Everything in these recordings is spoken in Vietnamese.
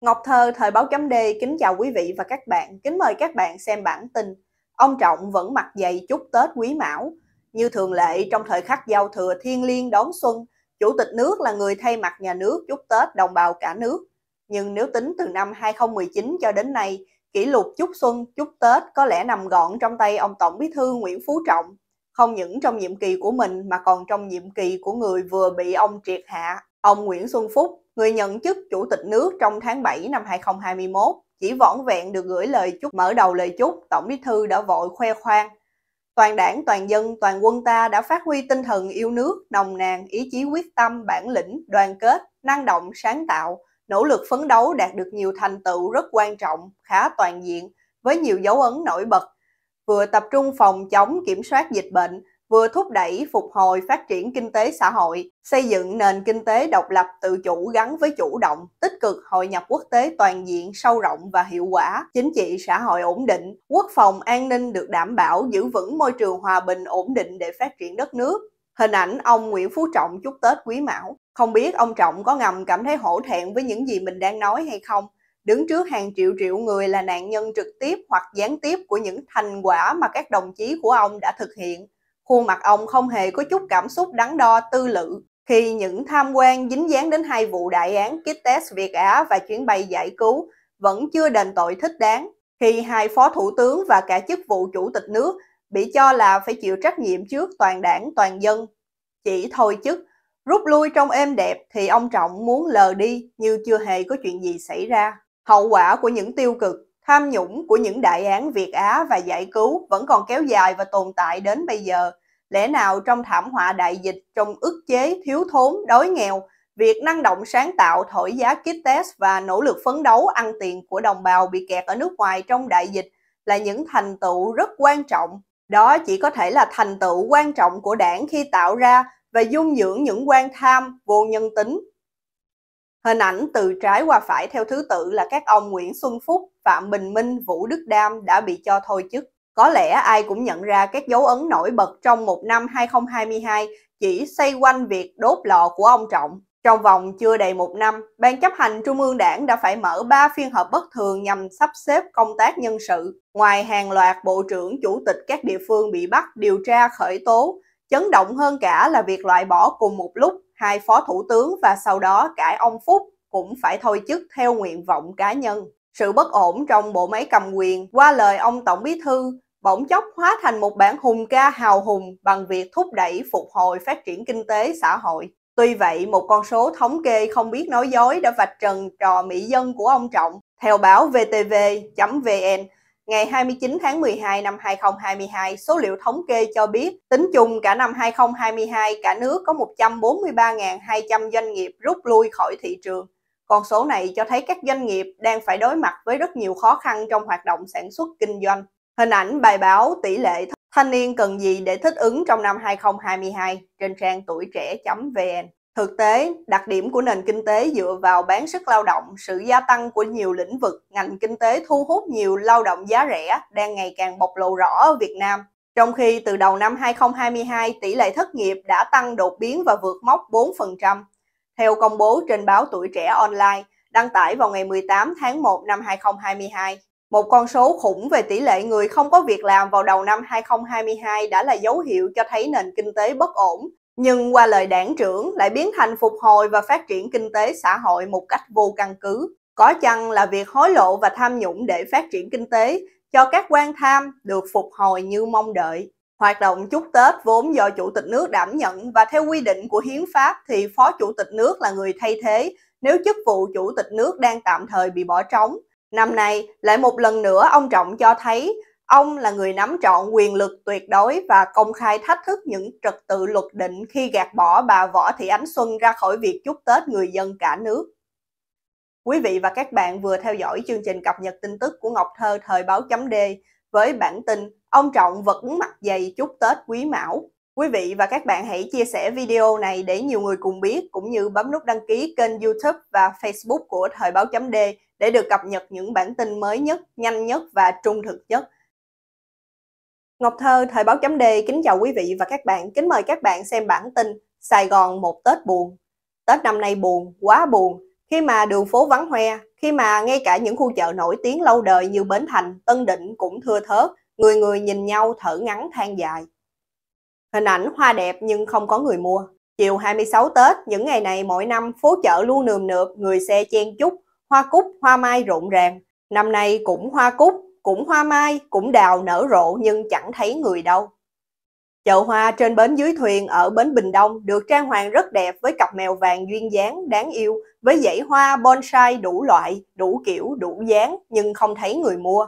Ngọc Thơ, Thời báo chấm D, kính chào quý vị và các bạn. Kính mời các bạn xem bản tin. Ông Trọng vẫn mặc giày chúc Tết quý mão. Như thường lệ, trong thời khắc giao thừa thiên liêng đón xuân, Chủ tịch nước là người thay mặt nhà nước chúc Tết đồng bào cả nước. Nhưng nếu tính từ năm 2019 cho đến nay, kỷ lục chúc xuân, chúc Tết có lẽ nằm gọn trong tay ông Tổng bí thư Nguyễn Phú Trọng. Không những trong nhiệm kỳ của mình mà còn trong nhiệm kỳ của người vừa bị ông triệt hạ, ông Nguyễn Xuân Phúc người nhận chức chủ tịch nước trong tháng 7 năm 2021 chỉ vỏn vẹn được gửi lời chúc mở đầu lời chúc tổng bí thư đã vội khoe khoang toàn đảng toàn dân toàn quân ta đã phát huy tinh thần yêu nước nồng nàn ý chí quyết tâm bản lĩnh đoàn kết năng động sáng tạo nỗ lực phấn đấu đạt được nhiều thành tựu rất quan trọng khá toàn diện với nhiều dấu ấn nổi bật vừa tập trung phòng chống kiểm soát dịch bệnh vừa thúc đẩy phục hồi phát triển kinh tế xã hội, xây dựng nền kinh tế độc lập tự chủ gắn với chủ động, tích cực hội nhập quốc tế toàn diện, sâu rộng và hiệu quả, chính trị xã hội ổn định, quốc phòng an ninh được đảm bảo giữ vững môi trường hòa bình ổn định để phát triển đất nước. Hình ảnh ông Nguyễn Phú Trọng chúc Tết Quý Mão. Không biết ông Trọng có ngầm cảm thấy hổ thẹn với những gì mình đang nói hay không? đứng trước hàng triệu triệu người là nạn nhân trực tiếp hoặc gián tiếp của những thành quả mà các đồng chí của ông đã thực hiện Khuôn mặt ông không hề có chút cảm xúc đắn đo tư lự khi những tham quan dính dáng đến hai vụ đại án Kites Việt Á và chuyến bay giải cứu vẫn chưa đền tội thích đáng, khi hai phó thủ tướng và cả chức vụ chủ tịch nước bị cho là phải chịu trách nhiệm trước toàn đảng toàn dân. Chỉ thôi chức, rút lui trong êm đẹp thì ông Trọng muốn lờ đi như chưa hề có chuyện gì xảy ra. Hậu quả của những tiêu cực, tham nhũng của những đại án Việt Á và giải cứu vẫn còn kéo dài và tồn tại đến bây giờ lẽ nào trong thảm họa đại dịch, trong ức chế, thiếu thốn, đói nghèo, việc năng động sáng tạo thổi giá kit test và nỗ lực phấn đấu ăn tiền của đồng bào bị kẹt ở nước ngoài trong đại dịch là những thành tựu rất quan trọng. Đó chỉ có thể là thành tựu quan trọng của đảng khi tạo ra và dung dưỡng những quan tham, vô nhân tính. Hình ảnh từ trái qua phải theo thứ tự là các ông Nguyễn Xuân Phúc, Phạm Bình Minh, Vũ Đức Đam đã bị cho thôi chức. Có lẽ ai cũng nhận ra các dấu ấn nổi bật trong một năm 2022 chỉ xoay quanh việc đốt lò của ông Trọng. Trong vòng chưa đầy một năm, Ban chấp hành Trung ương Đảng đã phải mở 3 phiên họp bất thường nhằm sắp xếp công tác nhân sự. Ngoài hàng loạt bộ trưởng, chủ tịch các địa phương bị bắt điều tra khởi tố, chấn động hơn cả là việc loại bỏ cùng một lúc hai phó thủ tướng và sau đó cả ông Phúc cũng phải thôi chức theo nguyện vọng cá nhân. Sự bất ổn trong bộ máy cầm quyền qua lời ông Tổng Bí Thư bỗng chốc hóa thành một bản hùng ca hào hùng bằng việc thúc đẩy phục hồi phát triển kinh tế xã hội. Tuy vậy, một con số thống kê không biết nói dối đã vạch trần trò mỹ dân của ông Trọng. Theo báo VTV.vn, ngày 29 tháng 12 năm 2022, số liệu thống kê cho biết tính chung cả năm 2022, cả nước có 143.200 doanh nghiệp rút lui khỏi thị trường. Con số này cho thấy các doanh nghiệp đang phải đối mặt với rất nhiều khó khăn trong hoạt động sản xuất kinh doanh. Hình ảnh bài báo tỷ lệ thanh niên cần gì để thích ứng trong năm 2022 trên trang tuổi trẻ.vn. Thực tế, đặc điểm của nền kinh tế dựa vào bán sức lao động, sự gia tăng của nhiều lĩnh vực, ngành kinh tế thu hút nhiều lao động giá rẻ đang ngày càng bộc lộ rõ ở Việt Nam. Trong khi từ đầu năm 2022, tỷ lệ thất nghiệp đã tăng đột biến và vượt mốc 4%. Theo công bố trên báo Tuổi Trẻ Online, đăng tải vào ngày 18 tháng 1 năm 2022, một con số khủng về tỷ lệ người không có việc làm vào đầu năm 2022 đã là dấu hiệu cho thấy nền kinh tế bất ổn, nhưng qua lời đảng trưởng lại biến thành phục hồi và phát triển kinh tế xã hội một cách vô căn cứ. Có chăng là việc hối lộ và tham nhũng để phát triển kinh tế cho các quan tham được phục hồi như mong đợi. Hoạt động chúc Tết vốn do Chủ tịch nước đảm nhận và theo quy định của Hiến pháp thì Phó Chủ tịch nước là người thay thế nếu chức vụ Chủ tịch nước đang tạm thời bị bỏ trống. Năm nay, lại một lần nữa ông Trọng cho thấy ông là người nắm trọn quyền lực tuyệt đối và công khai thách thức những trật tự luật định khi gạt bỏ bà Võ Thị Ánh Xuân ra khỏi việc chúc Tết người dân cả nước. Quý vị và các bạn vừa theo dõi chương trình cập nhật tin tức của Ngọc Thơ thời báo chấm D với bản tin Ông Trọng vẫn mặc dày chúc Tết quý mão. Quý vị và các bạn hãy chia sẻ video này để nhiều người cùng biết, cũng như bấm nút đăng ký kênh YouTube và Facebook của Thời báo chấm D để được cập nhật những bản tin mới nhất, nhanh nhất và trung thực nhất. Ngọc Thơ, Thời báo chấm D kính chào quý vị và các bạn. Kính mời các bạn xem bản tin Sài Gòn một Tết buồn. Tết năm nay buồn, quá buồn, khi mà đường phố vắng hoe, khi mà ngay cả những khu chợ nổi tiếng lâu đời như Bến Thành, Tân Định cũng thưa thớt, người người nhìn nhau thở ngắn than dài. Hình ảnh hoa đẹp nhưng không có người mua. Chiều 26 Tết, những ngày này mỗi năm phố chợ luôn nườm nượp, người xe chen chúc, hoa cúc, hoa mai rộn ràng. Năm nay cũng hoa cúc, cũng hoa mai, cũng đào nở rộ nhưng chẳng thấy người đâu. Chợ hoa trên bến dưới thuyền ở bến Bình Đông được trang hoàng rất đẹp với cặp mèo vàng duyên dáng đáng yêu, với dãy hoa bonsai đủ loại, đủ kiểu, đủ dáng nhưng không thấy người mua.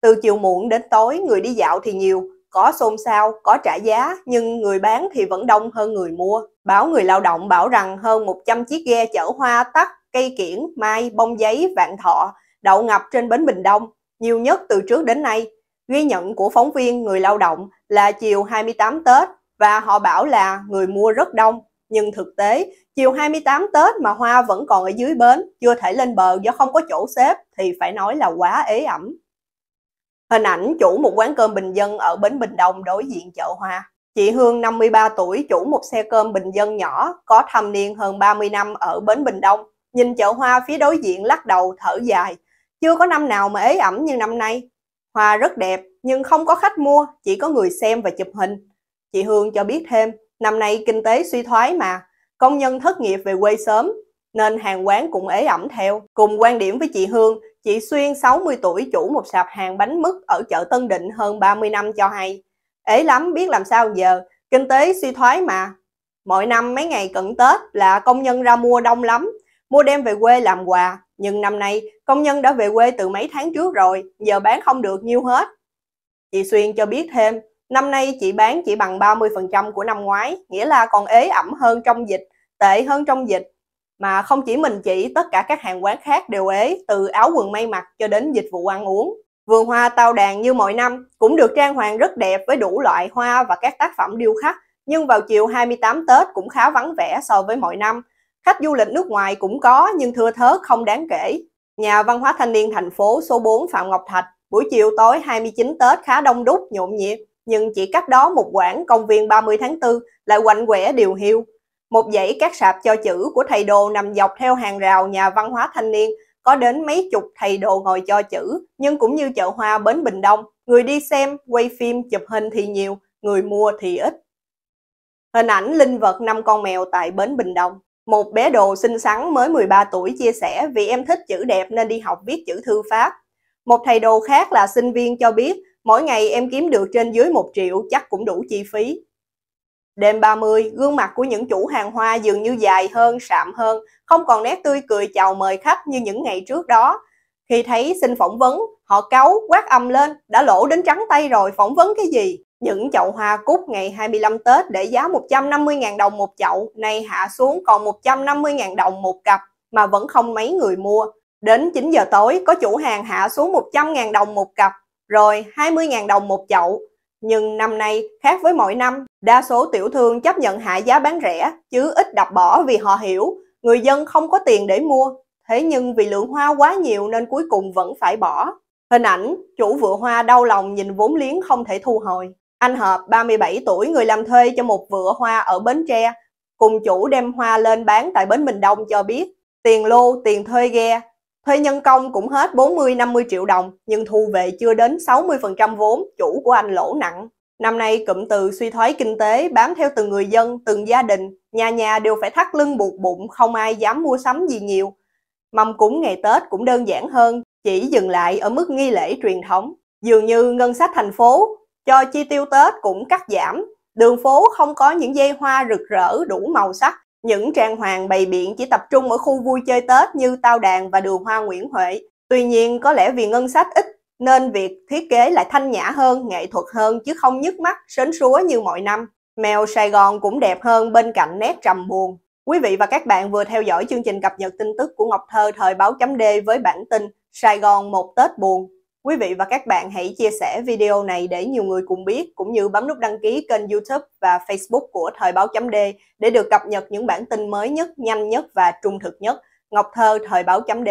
Từ chiều muộn đến tối người đi dạo thì nhiều, có xôn xao, có trả giá nhưng người bán thì vẫn đông hơn người mua. Báo Người Lao Động bảo rằng hơn 100 chiếc ghe chở hoa, tắc, cây kiển, mai, bông giấy, vạn thọ đậu ngập trên bến Bình Đông, nhiều nhất từ trước đến nay. Ghi nhận của phóng viên Người Lao Động là chiều 28 Tết và họ bảo là người mua rất đông. Nhưng thực tế, chiều 28 Tết mà hoa vẫn còn ở dưới bến, chưa thể lên bờ do không có chỗ xếp thì phải nói là quá ế ẩm. Hình ảnh chủ một quán cơm bình dân ở Bến Bình Đông đối diện chợ Hoa. Chị Hương 53 tuổi, chủ một xe cơm bình dân nhỏ, có thâm niên hơn 30 năm ở Bến Bình Đông. Nhìn chợ Hoa phía đối diện lắc đầu thở dài. Chưa có năm nào mà ế ẩm như năm nay. Hoa rất đẹp, nhưng không có khách mua, chỉ có người xem và chụp hình. Chị Hương cho biết thêm, năm nay kinh tế suy thoái mà, công nhân thất nghiệp về quê sớm, nên hàng quán cũng ế ẩm theo. Cùng quan điểm với chị Hương, Chị Xuyên 60 tuổi chủ một sạp hàng bánh mứt ở chợ Tân Định hơn 30 năm cho hay. Ế lắm biết làm sao giờ, kinh tế suy thoái mà. Mỗi năm mấy ngày cận Tết là công nhân ra mua đông lắm, mua đem về quê làm quà. Nhưng năm nay công nhân đã về quê từ mấy tháng trước rồi, giờ bán không được nhiêu hết. Chị Xuyên cho biết thêm, năm nay chị bán chỉ bằng 30% của năm ngoái, nghĩa là còn ế ẩm hơn trong dịch, tệ hơn trong dịch mà không chỉ mình chỉ tất cả các hàng quán khác đều ế từ áo quần may mặc cho đến dịch vụ ăn uống vườn hoa tao đàn như mọi năm cũng được trang hoàng rất đẹp với đủ loại hoa và các tác phẩm điêu khắc nhưng vào chiều 28 Tết cũng khá vắng vẻ so với mọi năm khách du lịch nước ngoài cũng có nhưng thưa thớt không đáng kể nhà văn hóa thanh niên thành phố số 4 Phạm Ngọc Thạch buổi chiều tối 29 Tết khá đông đúc nhộn nhịp nhưng chỉ cách đó một quãng công viên 30 tháng 4 lại quạnh quẻ điều hiu một dãy các sạp cho chữ của thầy đồ nằm dọc theo hàng rào nhà văn hóa thanh niên, có đến mấy chục thầy đồ ngồi cho chữ, nhưng cũng như chợ hoa Bến Bình Đông, người đi xem, quay phim, chụp hình thì nhiều, người mua thì ít. Hình ảnh linh vật năm con mèo tại Bến Bình Đông. Một bé đồ xinh xắn mới 13 tuổi chia sẻ vì em thích chữ đẹp nên đi học viết chữ thư pháp. Một thầy đồ khác là sinh viên cho biết mỗi ngày em kiếm được trên dưới 1 triệu chắc cũng đủ chi phí. Đêm 30, gương mặt của những chủ hàng hoa dường như dài hơn, sạm hơn, không còn nét tươi cười chào mời khách như những ngày trước đó. Khi thấy xin phỏng vấn, họ cáu, quát âm lên, đã lỗ đến trắng tay rồi, phỏng vấn cái gì? Những chậu hoa cúc ngày 25 Tết để giá 150.000 đồng một chậu, nay hạ xuống còn 150.000 đồng một cặp mà vẫn không mấy người mua. Đến 9 giờ tối, có chủ hàng hạ xuống 100.000 đồng một cặp, rồi 20.000 đồng một chậu. Nhưng năm nay, khác với mỗi năm, Đa số tiểu thương chấp nhận hạ giá bán rẻ, chứ ít đập bỏ vì họ hiểu, người dân không có tiền để mua. Thế nhưng vì lượng hoa quá nhiều nên cuối cùng vẫn phải bỏ. Hình ảnh, chủ vựa hoa đau lòng nhìn vốn liếng không thể thu hồi. Anh Hợp, 37 tuổi, người làm thuê cho một vựa hoa ở Bến Tre, cùng chủ đem hoa lên bán tại Bến Bình Đông cho biết. Tiền lô, tiền thuê ghe, thuê nhân công cũng hết 40-50 triệu đồng, nhưng thu về chưa đến 60% vốn, chủ của anh lỗ nặng. Năm nay, cụm từ suy thoái kinh tế bám theo từng người dân, từng gia đình, nhà nhà đều phải thắt lưng buộc bụng, không ai dám mua sắm gì nhiều. Mâm cúng ngày Tết cũng đơn giản hơn, chỉ dừng lại ở mức nghi lễ truyền thống. Dường như ngân sách thành phố cho chi tiêu Tết cũng cắt giảm, đường phố không có những dây hoa rực rỡ đủ màu sắc, những trang hoàng bày biện chỉ tập trung ở khu vui chơi Tết như Tao Đàn và đường Hoa Nguyễn Huệ. Tuy nhiên, có lẽ vì ngân sách ít nên việc thiết kế lại thanh nhã hơn, nghệ thuật hơn chứ không nhức mắt, sến súa như mọi năm. Mèo Sài Gòn cũng đẹp hơn bên cạnh nét trầm buồn. Quý vị và các bạn vừa theo dõi chương trình cập nhật tin tức của Ngọc Thơ thời báo chấm D với bản tin Sài Gòn một Tết buồn. Quý vị và các bạn hãy chia sẻ video này để nhiều người cùng biết cũng như bấm nút đăng ký kênh YouTube và Facebook của Thời báo chấm D để được cập nhật những bản tin mới nhất, nhanh nhất và trung thực nhất. Ngọc Thơ Thời báo chấm D